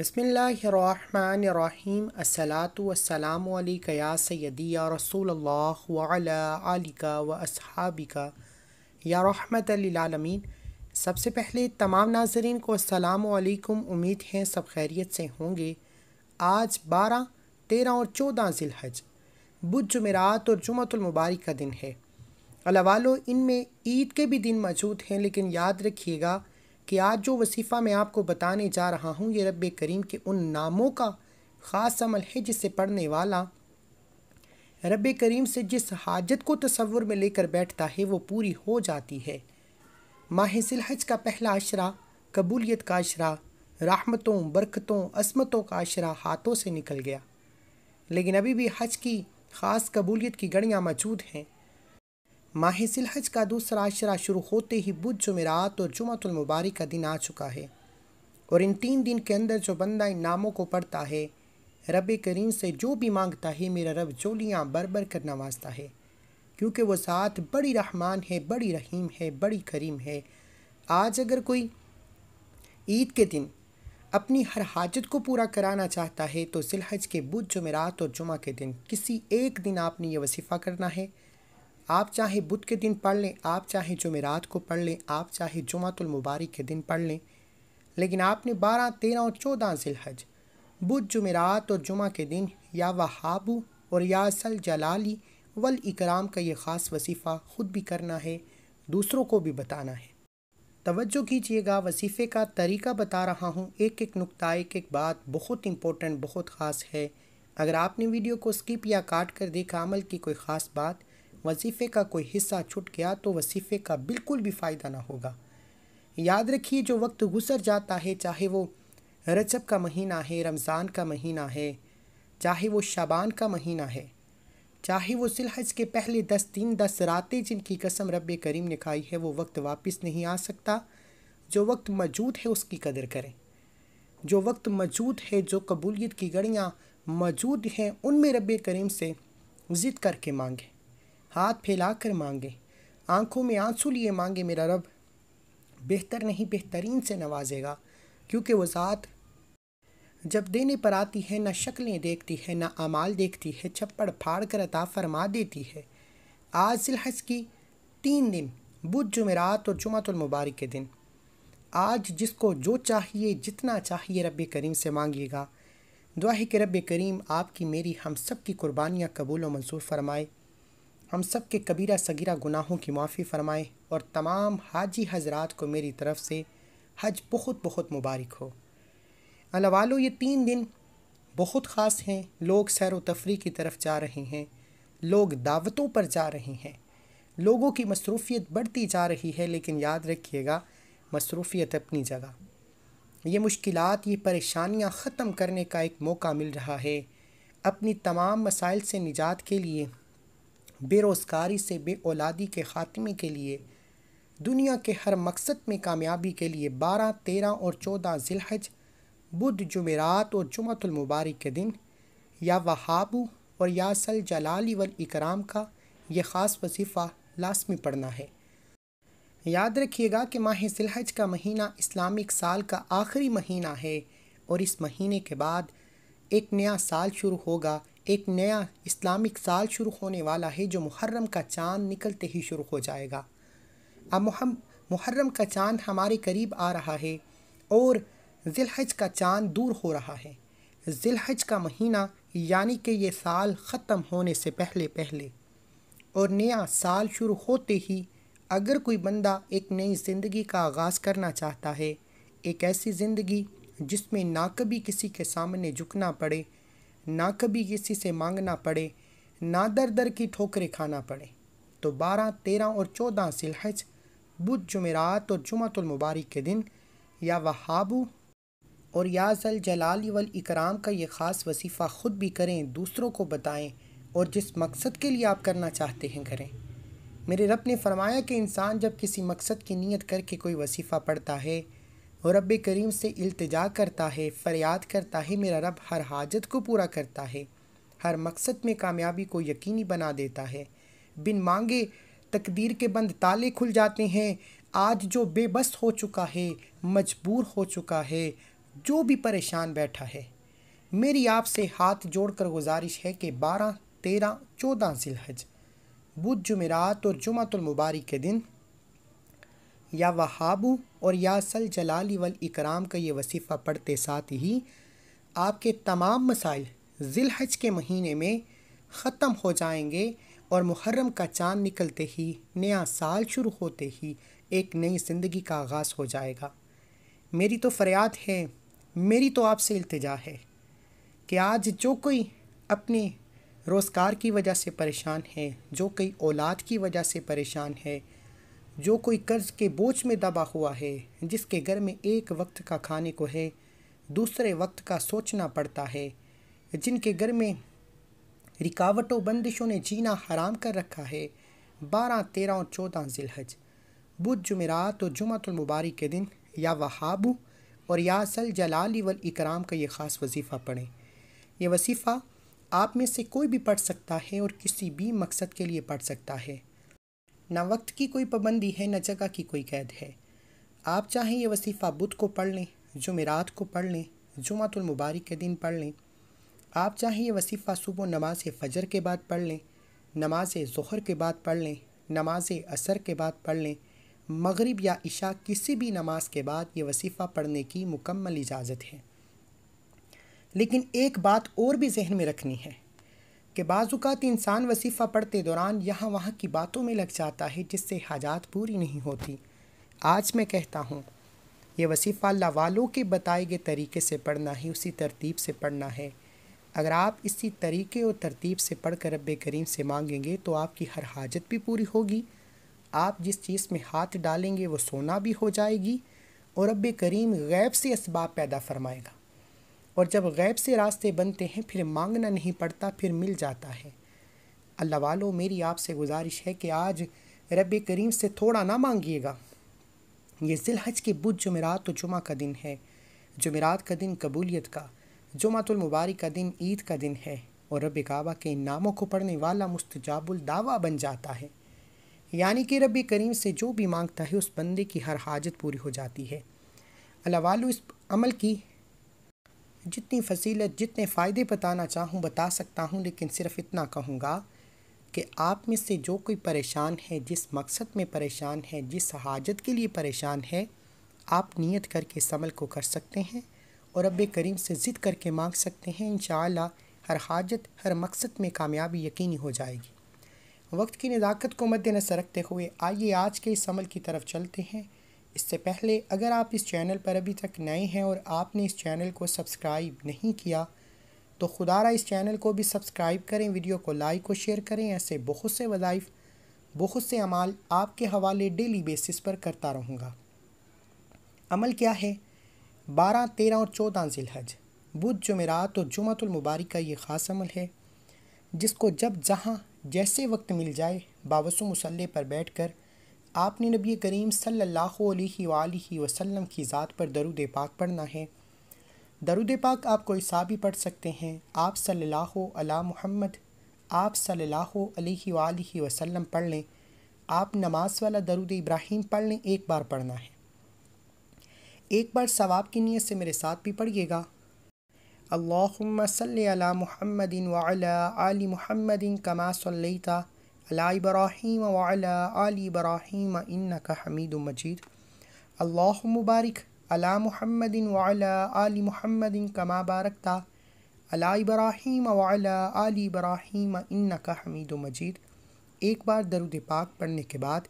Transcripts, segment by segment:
बसमीम असलातुसलामया सैदी या रसूल आलिका व असहाबिका या रहमतमीन सबसे पहले तमाम नाजरन को असलकुम उम्मीद हैं सब खैरियत से होंगे आज बारह तेरह और चौदह जिलहज बुध जमेरात और जुमतुलमबारक का दिन है इन में ईद के भी दिन मौजूद हैं लेकिन याद रखिएगा कि आज जो वसीफ़ा मैं आपको बताने जा रहा हूँ ये रब करीम के उन नामों का ख़ास अमल है जिसे पढ़ने वाला रब करीम से जिस हाजत को तस्वुर में लेकर बैठता है वो पूरी हो जाती है माह सिलहज का पहला अशरा कबूलियत का अशरा राहमतों बरकतों असमतों का अशरा हाथों से निकल गया लेकिन अभी भी हज की ख़ास कबूलियत की गड़ियाँ मौजूद हैं माह सिलहज का दूसरा अशरा शुरू होते ही बुध जुमेरात और जुमतुलमबारक का दिन आ चुका है और इन तीन दिन के अंदर जो बंदा इन नामों को पढ़ता है रब करीम से जो भी मांगता है मेरा रब जोलियाँ बरबर कर नवाजता है क्योंकि वो साथ बड़ी रहमान है बड़ी रहीम है बड़ी करीम है आज अगर कोई ईद के दिन अपनी हर हाजत को पूरा कराना चाहता है तो सिलहज के बुध जमेरात और जुमा के दिन किसी एक दिन आपने ये वसीफ़ा करना है आप चाहे बुध के दिन पढ़ लें आप चाहे जुमेरात को पढ़ लें आप चाहे जुमातुल मुबारक के दिन पढ़ लें लेकिन आपने बारह तेरह और चौदह जिलहज बुध जुमेरात और जुमा के दिन या वहाबू और या जलाली वल इकराम का ये ख़ास वसीफ़ा ख़ुद भी करना है दूसरों को भी बताना है तवज्जो कीजिएगा वसीफ़े का तरीका बता रहा हूँ एक एक नुकता एक एक बात बहुत इम्पोर्टेंट बहुत ख़ास है अगर आपने वीडियो को स्किप या काट कर देखा अमल की कोई ख़ास बात वजीफ़े का कोई हिस्सा छूट गया तो वसीफ़े का बिल्कुल भी फ़ायदा ना होगा याद रखिए जो वक्त गुजर जाता है चाहे वो रजब का महीना है रमज़ान का महीना है चाहे वो शाबान का महीना है चाहे वो सिलहज के पहले दस दिन दस रातें जिनकी कसम रब करीम ने खाई है वो वक्त वापस नहीं आ सकता जो वक्त मौजूद है उसकी कदर करें जो वक्त मौजूद है जो कबूलियत की घड़ियाँ मौजूद हैं उनमें रब करीम से ज़िद करके मांगें हाथ फैला कर मांगे आंखों में आंसू लिए मांगे मेरा रब बेहतर नहीं बेहतरीन से नवाजेगा क्योंकि वो ज़ात जब देने पर आती है ना शक्लें देखती है ना अमाल देखती है छप्पड़ फाड़ कर अता फरमा देती है आज जिलहस की तीन दिन बुध जुमेरात और जुमतुलमबारक के दिन आज जिसको जो चाहिए जितना चाहिए रब करीम से मांगिएगा दुआ है कि रब करीम आपकी मेरी हम सब की कुर्बानियाँ कबूल व मंसूर फरमाए हम सब के कबीरा सगीरा गुनाहों की माफ़ी फरमाएँ और तमाम हाजी हजरात को मेरी तरफ़ से हज बहुत बहुत मुबारक हो अल्लाह ये तीन दिन बहुत ख़ास हैं लोग सैर व तफरी की तरफ जा रहे हैं लोग दावतों पर जा रहे हैं लोगों की मसरूफियत बढ़ती जा रही है लेकिन याद रखिएगा मसरूफियत अपनी जगह ये मुश्किल ये परेशानियाँ ख़त्म करने का एक मौका मिल रहा है अपनी तमाम मसाइल से निजात के लिए बेरोज़गारी से बे औलादी के ख़ात्मे के लिए दुनिया के हर मकसद में कामयाबी के लिए बारह तेरह और चौदह जिलहज बुध जुमेरात और जुमतुलमबारक के दिन या वहाबू और यासल जलाली वल इकराम का यह ख़ास वजीफ़ा लाजमी पढ़ना है याद रखिएगा कि माह जिलहज का महीना इस्लामिक साल का आखिरी महीना है और इस महीने के बाद एक नया साल शुरू होगा एक नया इस्लामिक साल शुरू होने वाला है जो मुहर्रम का चांद निकलते ही शुरू हो जाएगा अब मुहम मुहर्रम का चांद हमारे करीब आ रहा है और जिलहज का चांद दूर हो रहा है जिलहज का महीना यानी कि ये साल ख़त्म होने से पहले पहले और नया साल शुरू होते ही अगर कोई बंदा एक नई ज़िंदगी का आगाज़ करना चाहता है एक ऐसी ज़िंदगी जिसमें ना कभी किसी के सामने झुकना पड़े ना कभी किसी से मांगना पड़े ना दर दर की ठोकरें खाना पड़े तो बारह तेरह और चौदह सिलहज बुध जुमेरात और जुमतुलमबारक के दिन या वहाबू और याजल जलाल वल इकराम का ये ख़ास वसीफ़ा ख़ुद भी करें दूसरों को बताएं और जिस मकसद के लिए आप करना चाहते हैं करें मेरे रब ने फरमाया कि इंसान जब किसी मकसद की नीयत करके कोई वसीफ़ा पढ़ता है और रब करीम से अल्तजा करता है फ़रियाद करता है मेरा रब हर हाजत को पूरा करता है हर मकसद में कामयाबी को यकीनी बना देता है बिन मांगे तकदीर के बंद ताले खुल जाते हैं आज जो बेबस हो चुका है मजबूर हो चुका है जो भी परेशान बैठा है मेरी आपसे हाथ जोड़कर गुजारिश है कि बारह तेरह चौदह जिलहज बुध जुमेरात और जुमातुलमबारक के दिन या वहाबू और या सल जलाली वल इकराम का ये वसीफ़ा पढ़ते साथ ही आपके तमाम मसाइल ज़िलहज के महीने में ख़त्म हो जाएंगे और मुहर्रम का चाँद निकलते ही नया साल शुरू होते ही एक नई ज़िंदगी का आगाज़ हो जाएगा मेरी तो फ़रियाद है मेरी तो आपसे इल्तजा है कि आज जो कोई अपने रोज़गार की वजह से परेशान है जो कोई औलाद की वजह से परेशान है जो कोई कर्ज के बोझ में दबा हुआ है जिसके घर में एक वक्त का खाने को है दूसरे वक्त का सोचना पड़ता है जिनके घर में रिकावटों बंदिशों ने जीना हराम कर रखा है बारह तेरह और चौदह जिलहज बुध जुमेरात और जुमतुलमबारक के दिन या वहाबू और या सल जलाली वल इकराम का ये ख़ास वजीफ़ा पढ़ें यह वसीफ़ा आप में से कोई भी पढ़ सकता है और किसी भी मकसद के लिए पढ़ सकता है ना वक्त की कोई पाबंदी है न जगह की कोई कैद है आप चाहें ये वसीफ़ा बुध को पढ़ लें जुमेरात को पढ़ लें जुमातुलमबारक के दिन पढ़ लें आप चाहें ये वसीफ़ा सुबह नमाज फ़जर के बाद पढ़ लें नमाज ज़हर के बाद पढ़ लें नमाज असर के बाद पढ़ लें मगरब या इशा किसी भी नमाज के बाद ये वसीफ़ा पढ़ने की मुकम्मल इजाज़त है लेकिन एक बात और भी जहन में रखनी है कि बाज़ात इंसान वसीफ़ा पढ़ते दौरान यहाँ वहाँ की बातों में लग जाता है जिससे हाजात पूरी नहीं होती आज मैं कहता हूँ ये वसीफ़ा अल्लाह वालों के बताए गए तरीके से पढ़ना है उसी तरतीब से पढ़ना है अगर आप इसी तरीके और तरतीब से पढ़ कर रब करीम से मांगेंगे तो आपकी हर हाजत भी पूरी होगी आप जिस चीज़ में हाथ डालेंगे वो सोना भी हो जाएगी और रब करीम गैब से इसबाब पैदा फरमाएगा और जब गैब से रास्ते बनते हैं फिर मांगना नहीं पड़ता फिर मिल जाता है अल्लाह वालों मेरी आपसे गुजारिश है कि आज रब करीम से थोड़ा ना मांगिएगा ये जिलहज की बुध जमेरात और जुमा का दिन है जमेरात का दिन कबूलियत का जुमातुलमबारक का दिन ईद का दिन है और रब काबा के नामों को पढ़ने वाला मुस्तजाबुल दावा बन जाता है यानी कि रब करीम से जो भी मांगता है उस बंदे की हर हाजत पूरी हो जाती है अल्लाह वालों इस अमल की जितनी फजीलत जितने फ़ायदे बताना चाहूँ बता सकता हूँ लेकिन सिर्फ इतना कहूँगा कि आप में से जो कोई परेशान है जिस मकसद में परेशान है जिस हाजत के लिए परेशान है आप नियत करके इस अमल को कर सकते हैं और रब करीम से ज़िद करके मांग सकते हैं इन हर हाजत हर मकसद में कामयाबी यकीनी हो जाएगी वक्त की नज़ाकत को मद्दनज़र रखते हुए आइए आज के इस अमल की तरफ चलते हैं इससे पहले अगर आप इस चैनल पर अभी तक नए हैं और आपने इस चैनल को सब्सक्राइब नहीं किया तो खुदारा इस चैनल को भी सब्सक्राइब करें वीडियो को लाइक और शेयर करें ऐसे बहुत से वज़ाइफ बहुत से अमाल आपके हवाले डेली बेसिस पर करता रहूँगा अमल क्या है बारह तेरह और चौदह जिलहज बुध जमेरात और जुमतुलमबारक का ये ख़ास अमल है जिसको जब जहाँ जैसे वक्त मिल जाए बावसु मसल्ले पर बैठ कर आपने नबी करीम सल्लल्लाहु अलैहि वसल्लम की ज़ात पर दरुद पाक पढ़ना है दरुद पाक आप कोई सा भी पढ़ सकते हैं आप सल्ला महमद आप अलैहि वसल्लम पढ़ लें आप नमाज वाला दरुद इब्राहिम पढ़ लें एक बार पढ़ना है एक बार सवाब की नीयत से मेरे साथ भी पढ़िएगा अल्लाहुम्मा सल महमदिन वाल व कमा सल्ता अला इब्राहिम वाला आली इब्राहिम इन्नका हमीद मजीद अल्लाह मुबारक अला मुहमदिन वाल आली मुहम्मदिन कमा बारकता अला इब्राहिम वाला आली इब्राहिम इन्नका हमीद मजीद एक बार दरुद पाक पढ़ने के बाद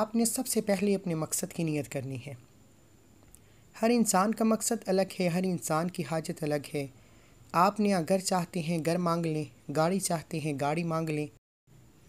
आपने सबसे पहले अपने मकसद की नीयत करनी है हर इंसान का मकसद अलग है हर इंसान की हाजत अलग है आपने अगर चाहते हैं घर मांग लें गाड़ी चाहते हैं गाड़ी मांग लें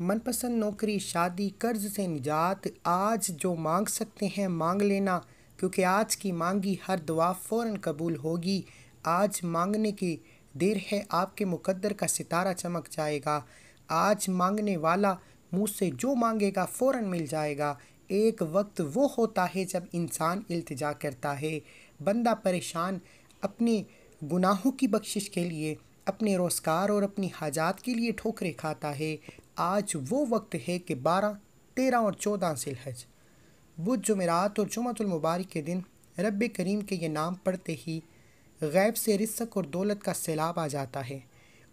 मनपसंद नौकरी शादी कर्ज से निजात आज जो मांग सकते हैं मांग लेना क्योंकि आज की मांगी हर दुआ फ़ौर कबूल होगी आज मांगने की देर है आपके मुकद्दर का सितारा चमक जाएगा आज मांगने वाला मुँह से जो मांगेगा फ़ौर मिल जाएगा एक वक्त वो होता है जब इंसान अल्तजा करता है बंदा परेशान अपने गुनाहों की बख्शिश के लिए अपने रोज़गार और अपनी हाजात के लिए ठोकरें खाता है आज वो वक्त है कि बारह तेरह और चौदह हज बुध जमेरात और जुमतुलमबारक के दिन रब करीम के ये नाम पढ़ते ही गैब से रिसक और दौलत का सैलाब आ जाता है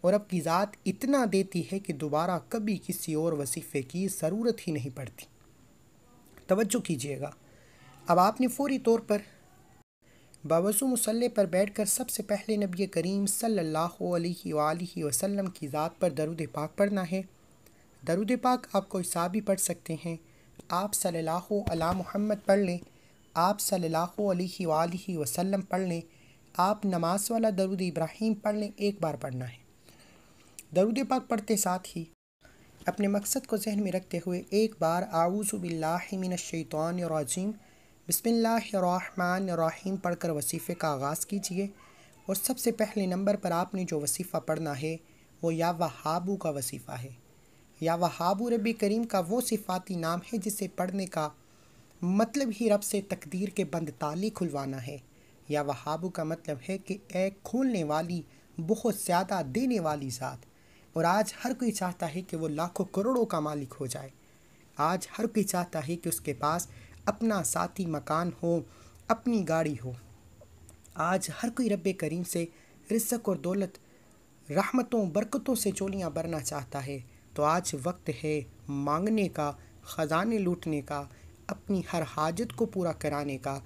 और अब की ज़ात इतना देती है कि दोबारा कभी किसी और वसीफ़े की ज़रूरत ही नहीं पड़ती तवज्जो कीजिएगा अब आपने फौरी तौर पर बावसु मसल्ले पर बैठकर सबसे पहले नबी करीम सल्लल्लाहु अलैहि वसल्लम की ज़ात पर दरुद पाक पढ़ना है दरुद पाक आप कोई सा भी पढ़ सकते हैं आप सल्लल्लाहु अला मोहम्मद पढ़ लें आप सल्लल्लाहु अलैहि वालैहि वसल्लम पढ़ लें आप नमाज वाला दरुद इब्राहिम पढ़ लें एक बार पढ़ना है दरुद पाक पढ़ते साथ ही अपने मकसद को जहन में रखते हुए एक बार आऊज़बिल्लाशैतवानरजीम बसमिल्लाम पढ़कर वसीफ़े का आगाज़ कीजिए और सबसे पहले नंबर पर आपने जो वसीफ़ा पढ़ना है वो या वहाबू का वसीफ़ा है या वहाबू रब करीम का वो सिफाती नाम है जिसे पढ़ने का मतलब ही रब से तकदीर के बंद ताली खुलवाना है या वहाबू का मतलब है कि एक खोलने वाली बहुत ज़्यादा देने वाली ज़ात और आज हर कोई चाहता है कि वो लाखों करोड़ों का मालिक हो जाए आज हर कोई चाहता है कि उसके पास अपना साथी मकान हो अपनी गाड़ी हो आज हर कोई रब करीम से रिसक और दौलत रहमतों बरकतों से चोलियाँ भरना चाहता है तो आज वक्त है मांगने का ख़जाने लूटने का अपनी हर हाजत को पूरा कराने का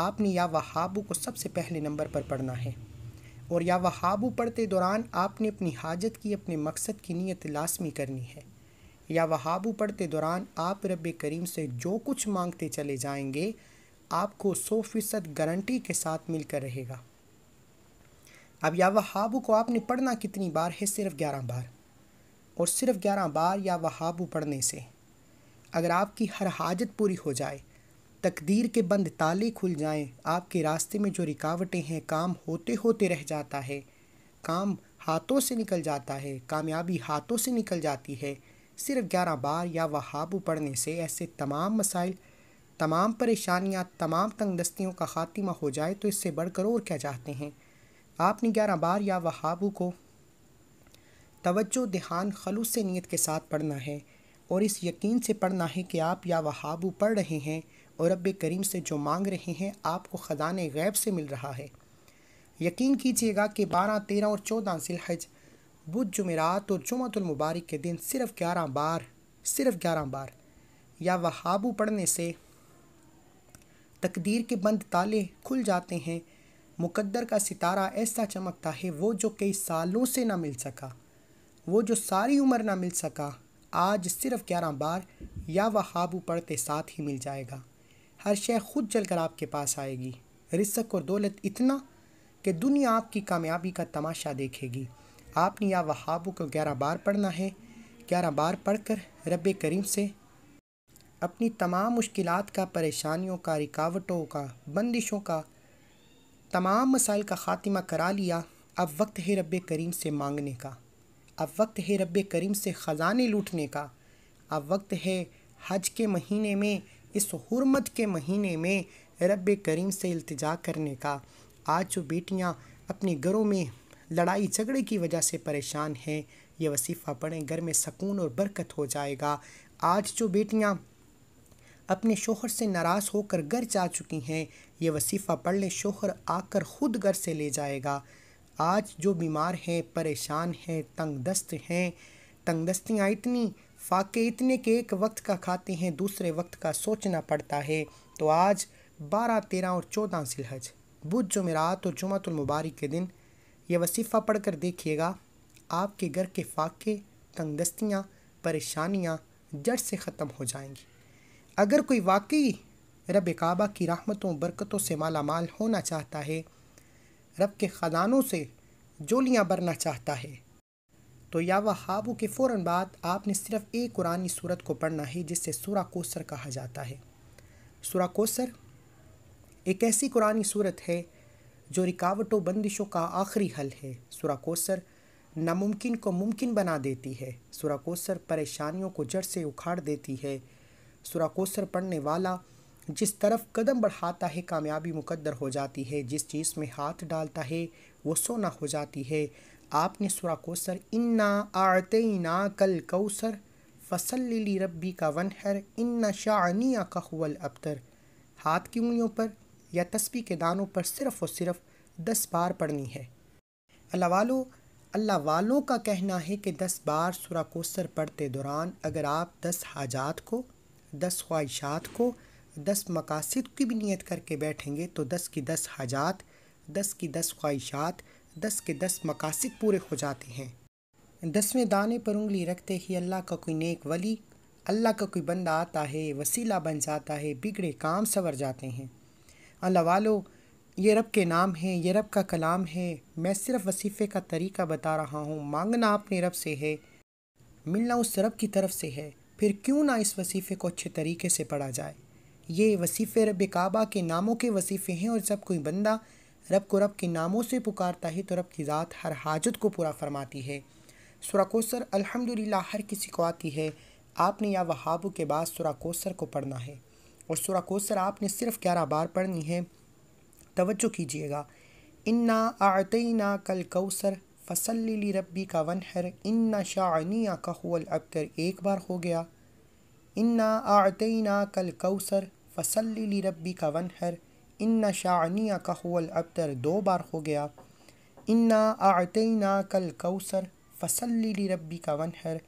आपने या वहाबू को सबसे पहले नंबर पर पढ़ना है और या वहाबू पढ़ते दौरान आपने अपनी हाजत की अपने मकसद की नीयत लाजमी करनी है या वहाबू पढ़ते दौरान आप रब करीम से जो कुछ मांगते चले जाएंगे आपको सौ फीसद गारंटी के साथ मिलकर रहेगा अब या वहाबू को आपने पढ़ना कितनी बार है सिर्फ ग्यारह बार और सिर्फ ग्यारह बार या वहाबू पढ़ने से अगर आपकी हर हाजत पूरी हो जाए तकदीर के बंद ताले खुल जाएं, आपके रास्ते में जो रिकावटें हैं काम होते होते रह जाता है काम हाथों से निकल जाता है कामयाबी हाथों से निकल जाती है सिर्फ ग्यारह बार या वहाबू पढ़ने से ऐसे तमाम मसाइल तमाम परेशानियाँ तमाम तंगदस्तियों का खात्मा हो जाए तो इससे बढ़कर और क्या चाहते हैं आपने ग्यारह बार या वहाबू को तवज्जो ध्यान खलूस नीयत के साथ पढ़ना है और इस यकीन से पढ़ना है कि आप या वहाबू पढ़ रहे हैं और रब करीम से जो मांग रहे हैं आपको ख़जान गैब से मिल रहा है यकीन कीजिएगा कि बारह तेरह और चौदह सिलहज बुध जुमेरात और जुमतुलमबारक के दिन सिर्फ ग्यारह बार सिर्फ ग्यारह बार या वहाबू पढ़ने से तकदीर के बंद ताले खुल जाते हैं मुकद्दर का सितारा ऐसा चमकता है वो जो कई सालों से ना मिल सका वो जो सारी उम्र ना मिल सका आज सिर्फ ग्यारह बार या वहाबू पढ़ते साथ ही मिल जाएगा हर शय खुद चलकर आपके पास आएगी रिसक और दौलत इतना कि दुनिया आपकी कामयाबी का तमाशा देखेगी आपने या वहाबू को ग्यारह बार पढ़ना है ग्यारह बार पढ़कर रब करीम से अपनी तमाम मुश्किल का परेशानियों का रिकावटों का बंदिशों का तमाम मसाइल का ख़ात्मा करा लिया अब वक्त है रब करीम से मांगने का अब वक्त है रब करीम से ख़जाने लूटने का अब वक्त है हज के महीने में इस हरमत के महीने में रब करीम से अल्तजा करने का आज जो बेटियां अपने घरों में लड़ाई झगड़े की वजह से परेशान हैं ये वसीफ़ा पढ़ें घर में सकून और बरकत हो जाएगा आज जो बेटियां अपने शोहर से नाराज़ होकर घर जा चुकी हैं ये वसीफ़ा पढ़ लें शोहर आकर ख़ुद घर से ले जाएगा आज जो बीमार हैं परेशान हैं तंग दस्त हैं तंग दस्तियाँ इतनी फाके इतने के एक वक्त का खाते हैं दूसरे वक्त का सोचना पड़ता है तो आज बारह तेरह और चौदह सिलहज बुध जुमेरात और जुमतुलमबारक के दिन यह वसीफ़ा पढ़ कर देखिएगा आपके घर के फाके तंग दस्तियाँ परेशानियाँ जड़ से ख़त्म हो जाएंगी अगर कोई वाकई रब काबा की राहमतों बरकतों से माला माल होना चाहता है रब के ख़जानों से जोलियाँ भरना चाहता है तो या हाबू के फ़ौर बाद आपने सिर्फ एक कुरानी सूरत को पढ़ना है जिससे सूरा कोसर कहा जाता है सूरा कोसर एक ऐसी कुरानी सूरत है जो रिकावटों बंदिशों का आखिरी हल है सूरा कोसर नामुमकिन को मुमकिन बना देती है सूरा कोसर परेशानियों को जड़ से उखाड़ देती है सूरा कोसर पढ़ने वाला जिस तरफ कदम बढ़ाता है कामयाबी मुकद्दर हो जाती है जिस चीज़ में हाथ डालता है वो सोना हो जाती है आपने सुरा कोसर इन्ना आते ना कल कौसर लीली रब्बी का वनहर इन्ना शानिया का हुल अबतर हाथ की उंगलियों पर या तस्बी के दानों पर सिर्फ़ और सिर्फ दस बार पढ़नी है अल्लाह वालों अल्लाह वालों का कहना है कि दस बार सुरा कोसर पढ़ते दौरान अगर आप दस हाजात को दस ख्वाहिशात को दस मकासद की भी नीयत करके बैठेंगे तो दस की दस हाजात दस की दस ख्वाहिशात दस के दस मकासद पूरे हो जाते हैं दसवें दाने पर उंगली रखते ही अल्लाह का कोई नेक वली अल्लाह का कोई बंदा आता है वसीला बन जाता है बिगड़े काम संवर जाते हैं अल्लाह वालो ये रब के नाम है ये रब का कलाम है मैं सिर्फ़ वसीफ़े का तरीका बता रहा हूँ मांगना अपने रब से है मिलना उस रब की तरफ से है फिर क्यों ना इस वसीफ़े को अच्छे तरीके से पढ़ा जाए ये वसीफ़े रब काबा के नामों के वसीफ़े हैं और जब कोई बंदा रब को रब के नामों से पुकारता है तो रब की ज़ात हर हाजत को पूरा फरमाती है सुरा कोसर अलहमदिल्ला हर किसी को आती है आपने या वहाबु के बाद सुरा कोसर को पढ़ना है और सुरा कोसर आपने सिर्फ ग्यारह बार पढ़नी है तवज्जो कीजिएगा इन्ना आतना कल कौसर फसल रब्बी का वन हर इन्ना शाहनिया का हुल अबतर एक बार हो गया इन्ना आतना कल कौसर फसल रबी का वनहर इन्ना शाहनिया का हुल अबतर दो बार हो गया इन्ना आतना कल कौसर फसल रबी का वनहर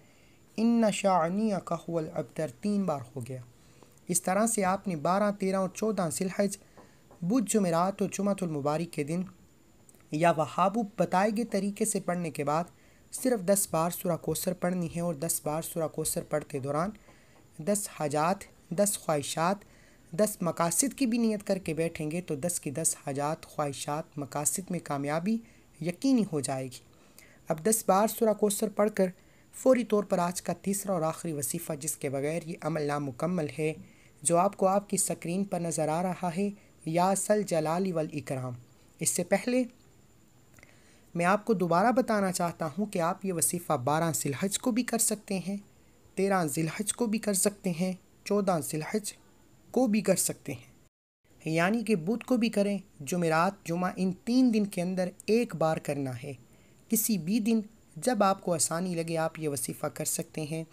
इन्ना शाहनिया का हुल अबतर तीन बार हो गया इस तरह से आपने बारह तेरह और चौदह सिलहज बुध जुमेरात और जुमतुलमबारक के दिन या वहाबु बताए गए तरीके से पढ़ने के बाद सिर्फ दस बार सुरा कोसर पढ़नी है और दस बार सुरा कोसर पढ़ते दौरान दस हजात दस ख्वाहिशात दस मकासद की भी नीयत करके बैठेंगे तो दस की दस हजात ख्वाहिशात मकासद में कामयाबी यकीनी हो जाएगी अब दस बार सुरा कोसर पढ़ कर फौरी तौर पर आज का तीसरा और आखिरी वसीफ़ा जिसके बगैर ये अमल नामुकम्मल है जो आपको आपकी स्क्रीन पर नज़र आ रहा है यासल जलाली वल इकराम इससे पहले मैं आपको दोबारा बताना चाहता हूँ कि आप ये वसीफ़ा बारह सिलहज को भी कर सकते हैं तेरह जिलहज को भी कर सकते हैं चौदह जिलहज को भी कर सकते हैं यानी कि बुध को भी करें जुमेरात जुमा इन तीन दिन के अंदर एक बार करना है किसी भी दिन जब आपको आसानी लगे आप ये वसीफ़ा कर सकते हैं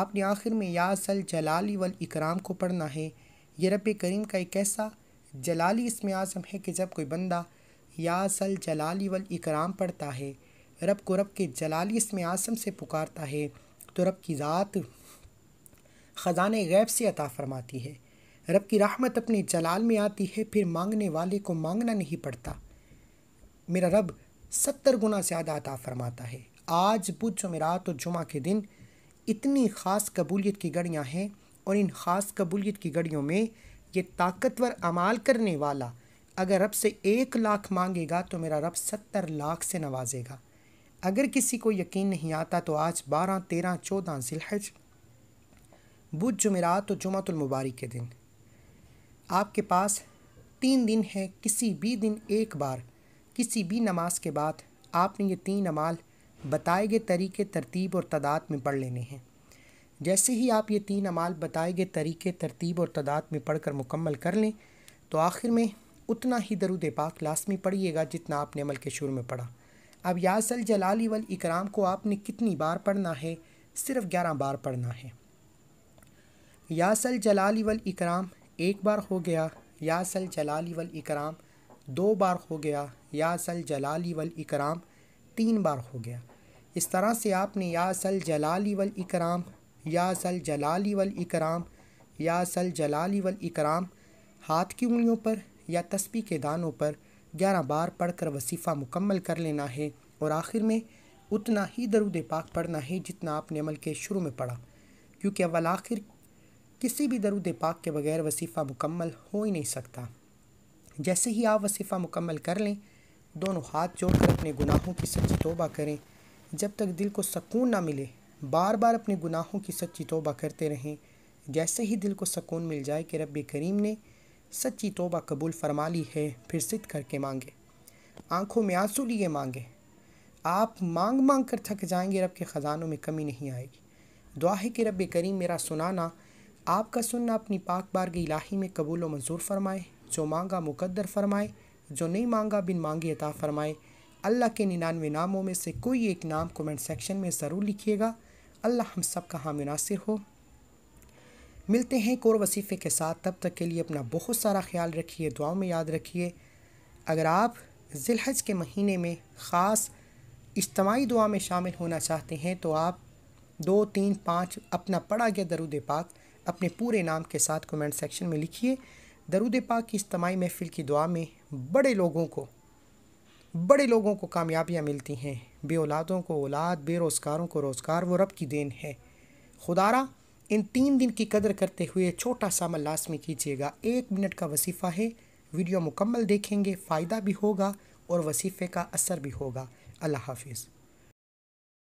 आपने आखिर में यासल जलाली वल इकराम को पढ़ना है ये रब करीम का एक ऐसा जलाली इसमें आज़म है कि जब कोई बंदा यासल जलाली वल इकराम पढ़ता है रब को रब के जलाली इसमें आज़म से पुकारता है तो रब की ज़ात ख़जान गैब से अता फरमाती है रब की राहमत अपने जलाल में आती है फिर मांगने वाले को मांगना नहीं पड़ता मेरा रब सत्तर गुना ज़्यादा अता फरमाता है आज बुध जमेरात तो और जुमा के दिन इतनी ख़ास कबूलियत की घड़ियाँ हैं और इन ख़ास कबूलियत की घड़ियों में ये ताकतवर अमाल करने वाला अगर रब से एक लाख मांगेगा तो मेरा रब सत्तर लाख से नवाजेगा अगर किसी को यकीन नहीं आता तो आज बारह तेरह चौदह जिलहज बुध जुमेरात और जुमातुलमबारक के दिन आपके पास तीन दिन है किसी भी दिन एक बार किसी भी नमाज के बाद आपने ये तीन अमाल बताए गए तरीके तरतीब और तादाद में पढ़ लेने हैं जैसे ही आप ये तीन अमाल बताए गए तरीके तरतीब और तादाद में पढ़ कर मुकम्मल कर लें तो आखिर में उतना ही दरुद पाक लाजमी पढ़िएगा जितना आपने अमल के शुरू में पढ़ा अब यासल जलाली वल इकराम को आपने कितनी बार पढ़ना है सिर्फ ग्यारह बार पढ़ना है यासल जलाली वल इकराम एक बार हो गया यासल जलाली वल इकराम दो बार हो गया यासल जलाली वल इकराम तीन बार हो गया इस तरह से आपने यासल जलाली वल इकराम यासल जलाली वल इकराम यासल जलाली वल इकराम हाथ की उंगलियों पर या तस्बी के दानों पर ग्यारह बार पढ़कर वसीफ़ा मुकम्मल कर लेना है और आखिर में उतना ही दरुद पाक पढ़ना है जितना आपने अमल के शुरू में पढ़ा क्योंकि अवल आखिर किसी भी दरुद पाक के बगैर वसीफ़ा मुकम्मल हो ही नहीं सकता जैसे ही आप वसीफ़ा मुकम्मल कर लें दोनों हाथ जोड़कर अपने गुनाहों की सच्ची तोबा करें जब तक दिल को सकून ना मिले बार बार अपने गुनाहों की सच्ची तोबा करते रहें जैसे ही दिल को सकून मिल जाए कि रब करीम ने सच्ची तोबा कबूल फरमा ली है फिर सिद्ध करके मांगे आंखों में आंसू लिए मांगे आप मांग मांग कर थक जाएंगे रब के ख़जानों में कमी नहीं आएगी दुआ है कि रब करीम मेरा सुनाना आपका सुनना अपनी पाक बार के इलाही में कबूल व मंजूर फरमाए जो मांगा मुकद्दर फरमाए जो नहीं मांगा बिन मांगे अता फरमाए अल्लाह के निन्यानवे नामों में से कोई एक नाम कमेंट सेक्शन में ज़रूर लिखिएगा अल्लाह हम सब का हामिनासिर हो मिलते हैं कोर वसीफ़े के साथ तब तक के लिए अपना बहुत सारा ख्याल रखिए दुआओं में याद रखिए अगर आप जिलहज के महीने में ख़ास इज्तमाही दुआ में शामिल होना चाहते हैं तो आप दो तीन पाँच अपना पढ़ा गया दरुद पाक अपने पूरे नाम के साथ कमेंट सेक्शन में लिखिए दरुद पाक की इज्तमाही महफिल की दुआ में बड़े लोगों को बड़े लोगों को कामयाबियाँ मिलती हैं बे औलादों को औलाद बेरोज़गारों को रोज़गार वो रब की देन है खुदारा इन तीन दिन की कदर करते हुए छोटा सा अमल लाजमी कीजिएगा एक मिनट का वसीफ़ा है वीडियो मुकम्मल देखेंगे फ़ायदा भी होगा और वसीफ़े का असर भी होगा अल्लाह हाफिज़